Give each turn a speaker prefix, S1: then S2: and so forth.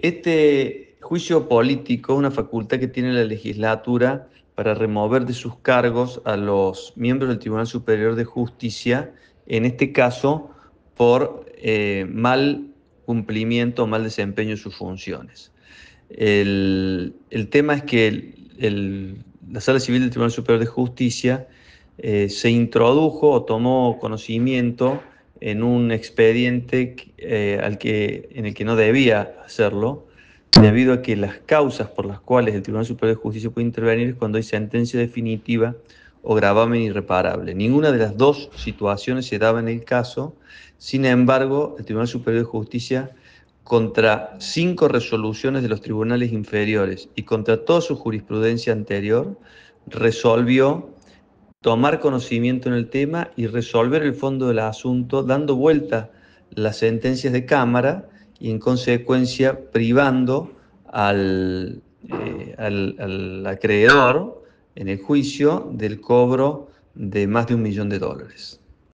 S1: Este juicio político, una facultad que tiene la legislatura para remover de sus cargos a los miembros del Tribunal Superior de Justicia, en este caso por eh, mal cumplimiento o mal desempeño de sus funciones. El, tema es que la Sala Civil del Tribunal Superior de Justicia eh, se introdujo o tomó conocimiento en un expediente eh, al que, en el que no debía hacerlo, debido a que las causas por las cuales el Tribunal Superior de Justicia puede intervenir es cuando hay sentencia definitiva o gravamen irreparable. Ninguna de las dos situaciones se daba en el caso, sin embargo, el Tribunal Superior de Justicia contra cinco resoluciones de los tribunales inferiores y contra toda su jurisprudencia anterior, resolvió tomar conocimiento en el tema y resolver el fondo del asunto dando vuelta las sentencias de Cámara y en consecuencia privando al, eh, acreedor en el juicio del cobro de más de un millón de dólares.